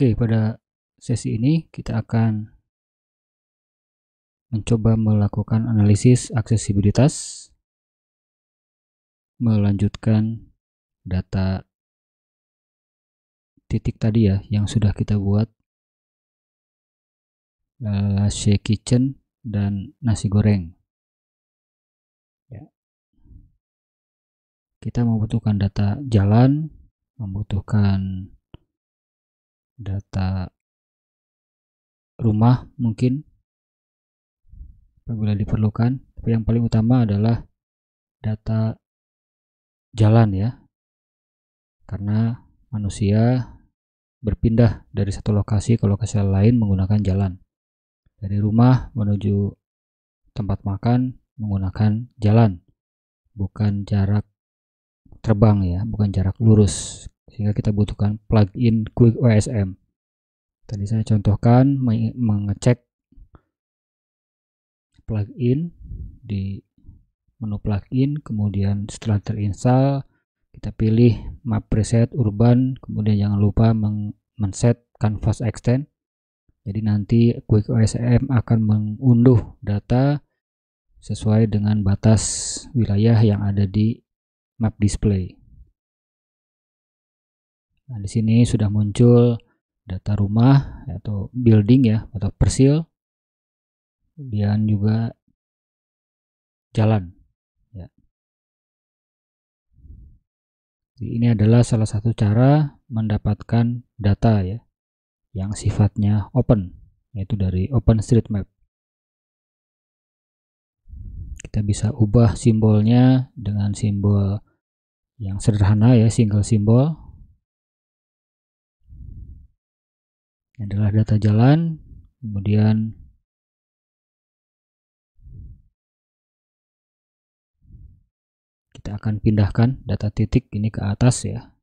Oke, pada sesi ini kita akan mencoba melakukan analisis aksesibilitas, melanjutkan data titik tadi ya yang sudah kita buat Lashe eh, Kitchen dan nasi goreng. Ya. Kita membutuhkan data jalan, membutuhkan data rumah mungkin apabila diperlukan tapi yang paling utama adalah data jalan ya karena manusia berpindah dari satu lokasi ke lokasi lain menggunakan jalan dari rumah menuju tempat makan menggunakan jalan bukan jarak terbang ya bukan jarak lurus sehingga kita butuhkan plugin Quick OSM. Tadi saya contohkan mengecek plugin di menu plugin, kemudian setelah terinstall kita pilih map preset urban, kemudian jangan lupa men-set canvas extend. Jadi nanti Quick OSM akan mengunduh data sesuai dengan batas wilayah yang ada di map display. Nah, di sini sudah muncul data rumah atau building ya atau persil. Kemudian juga jalan. Ya. Jadi ini adalah salah satu cara mendapatkan data ya yang sifatnya open yaitu dari OpenStreetMap. Kita bisa ubah simbolnya dengan simbol yang sederhana ya single simbol ini adalah data jalan kemudian kita akan pindahkan data titik ini ke atas ya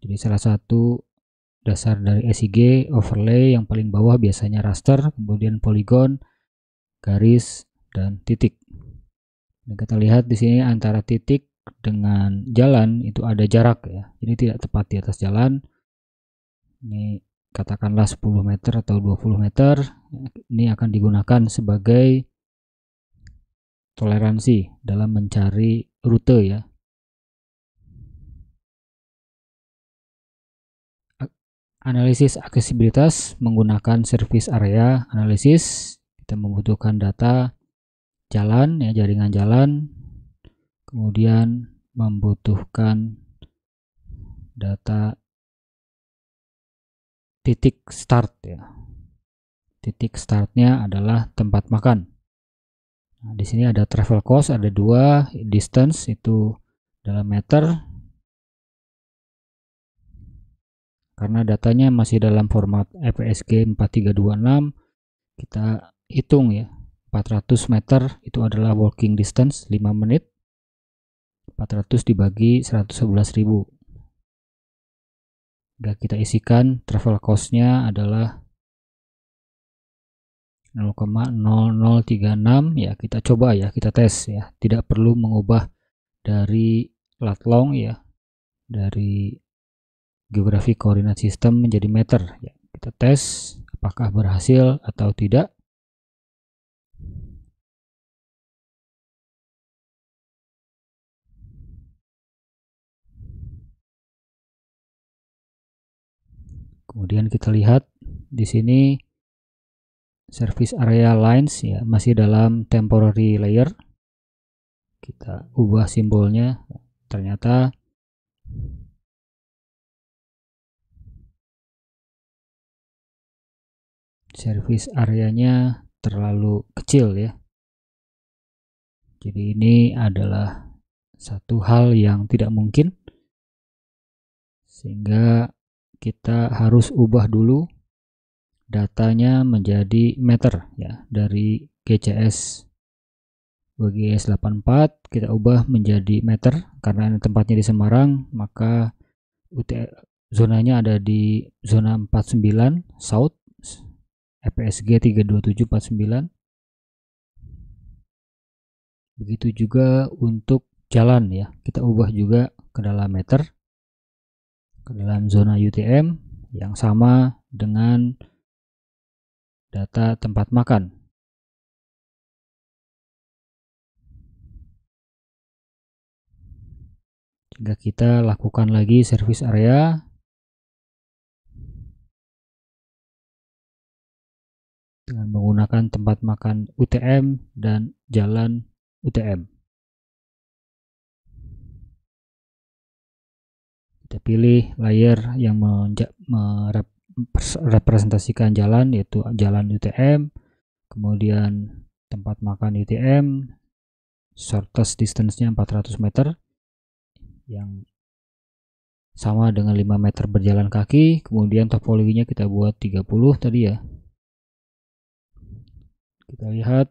jadi salah satu dasar dari SIG overlay yang paling bawah biasanya raster kemudian poligon, garis dan titik dan kita lihat di sini antara titik dengan jalan itu ada jarak ya ini tidak tepat di atas jalan ini katakanlah 10 meter atau 20 meter ini akan digunakan sebagai toleransi dalam mencari rute ya analisis aksesibilitas menggunakan service area analisis kita membutuhkan data jalan ya jaringan jalan kemudian membutuhkan data titik start ya. Titik startnya adalah tempat makan. Nah, di sini ada travel cost, ada dua distance itu dalam meter. Karena datanya masih dalam format FSG 4326, kita hitung ya. 400 meter itu adalah walking distance 5 menit. 400 dibagi 111.000 udah kita isikan travel costnya adalah 0,0036 ya kita coba ya kita tes ya tidak perlu mengubah dari lat long ya dari geografi koordinat sistem menjadi meter ya kita tes apakah berhasil atau tidak Kemudian kita lihat di sini service area lines ya masih dalam temporary layer. Kita ubah simbolnya. Ternyata service areanya terlalu kecil ya. Jadi ini adalah satu hal yang tidak mungkin sehingga kita harus ubah dulu datanya menjadi meter ya dari GCS WGS 84 kita ubah menjadi meter karena ini tempatnya di Semarang maka UT, zonanya ada di zona 49 South FSG e 32749 begitu juga untuk jalan ya kita ubah juga ke dalam meter ke dalam zona UTM yang sama dengan data tempat makan. Jika kita lakukan lagi service area, dengan menggunakan tempat makan UTM dan jalan UTM. kita pilih layer yang merepresentasikan jalan yaitu jalan UTM kemudian tempat makan UTM shortest distance-nya 400 meter yang sama dengan 5 meter berjalan kaki kemudian topologinya kita buat 30 tadi ya kita lihat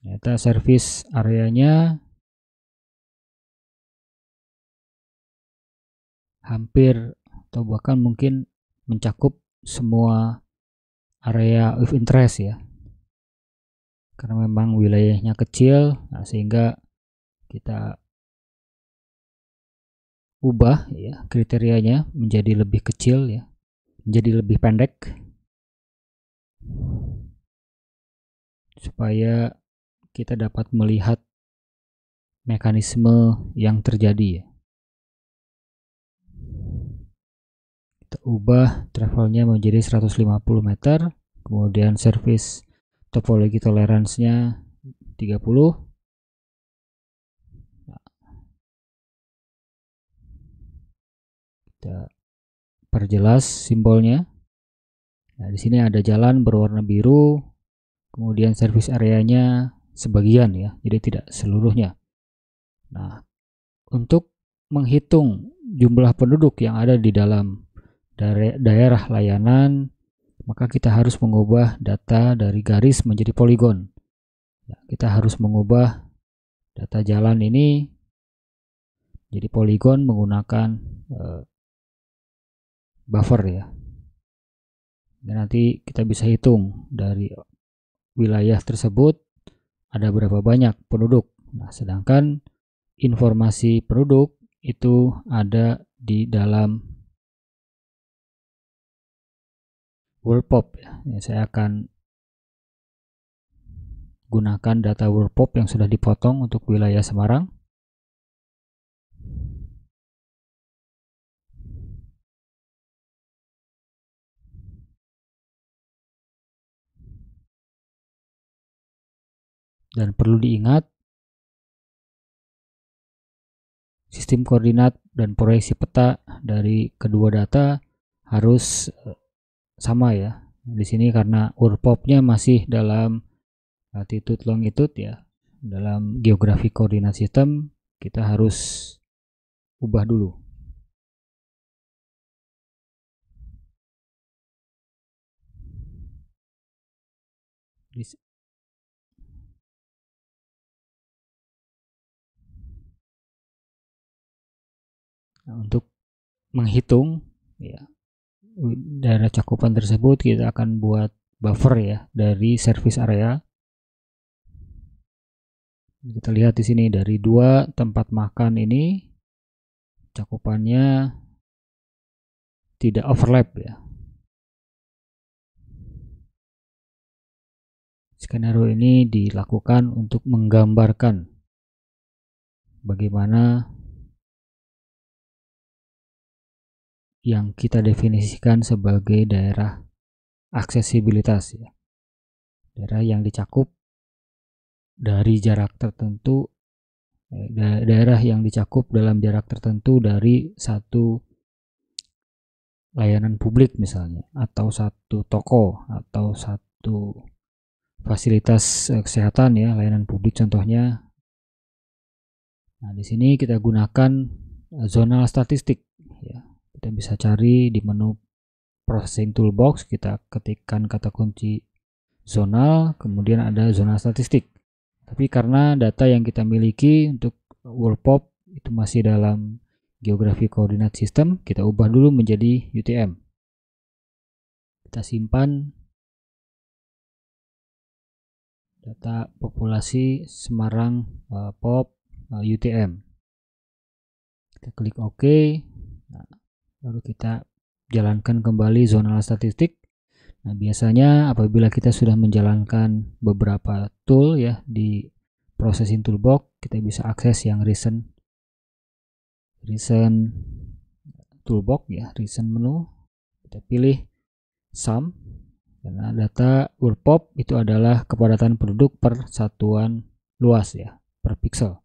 ternyata service areanya hampir atau bahkan mungkin mencakup semua area of interest ya karena memang wilayahnya kecil nah sehingga kita ubah ya kriterianya menjadi lebih kecil ya menjadi lebih pendek supaya kita dapat melihat mekanisme yang terjadi ya kita ubah travelnya menjadi 150 meter kemudian service topologi toleransinya 30 kita perjelas simbolnya nah di sini ada jalan berwarna biru kemudian service areanya sebagian ya jadi tidak seluruhnya nah untuk menghitung jumlah penduduk yang ada di dalam daerah, layanan, maka kita harus mengubah data dari garis menjadi poligon. Ya, kita harus mengubah data jalan ini jadi poligon menggunakan eh, buffer ya. Dan nanti kita bisa hitung dari wilayah tersebut ada berapa banyak penduduk. Nah, sedangkan informasi penduduk itu ada di dalam WordPop ya, saya akan gunakan data WordPop yang sudah dipotong untuk wilayah Semarang dan perlu diingat sistem koordinat dan proyeksi peta dari kedua data harus eh, sama ya di sini karena urpopnya masih dalam latitude eh, longitude ya dalam geografi koordinat sistem kita harus ubah dulu nah, untuk menghitung ya daerah cakupan tersebut kita akan buat buffer ya dari service area kita lihat di sini dari dua tempat makan ini cakupannya tidak overlap ya skenario ini dilakukan untuk menggambarkan bagaimana yang kita definisikan sebagai daerah aksesibilitas ya. Daerah yang dicakup dari jarak tertentu ya, daerah yang dicakup dalam jarak tertentu dari satu layanan publik misalnya atau satu toko atau satu fasilitas eh, kesehatan ya layanan publik contohnya nah di sini kita gunakan eh, zonal statistik ya kita bisa cari di menu processing toolbox kita ketikkan kata kunci zonal kemudian ada zona statistik tapi karena data yang kita miliki untuk World Pop itu masih dalam geografi koordinat sistem kita ubah dulu menjadi UTM kita simpan data populasi Semarang uh, Pop uh, eh, UTM. Kita klik OK, lalu kita jalankan kembali zonal statistik nah biasanya apabila kita sudah menjalankan beberapa tool ya di processing toolbox kita bisa akses yang recent recent toolbox ya recent menu kita pilih sum karena data WordPop itu adalah kepadatan penduduk per satuan luas ya per pixel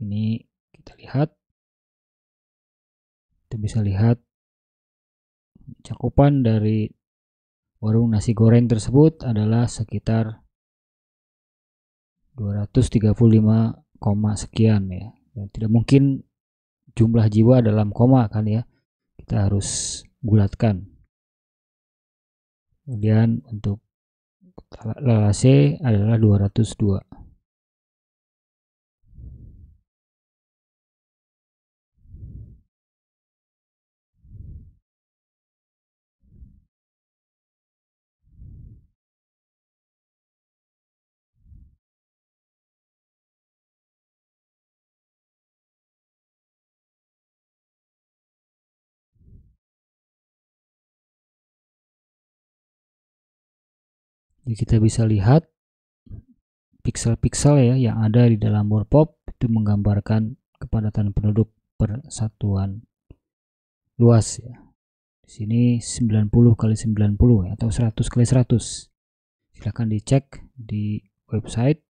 ini kita lihat kita bisa lihat cakupan dari warung nasi goreng tersebut adalah sekitar 235, sekian ya. Dan tidak mungkin jumlah jiwa dalam koma kan ya. Kita harus bulatkan. Kemudian untuk LAC adalah 202. Jadi ya, kita bisa lihat piksel-piksel ya yang ada di dalam word pop itu menggambarkan kepadatan penduduk per satuan luas ya. Di sini 90 kali 90 ya, atau 100 kali 100. Silahkan dicek di website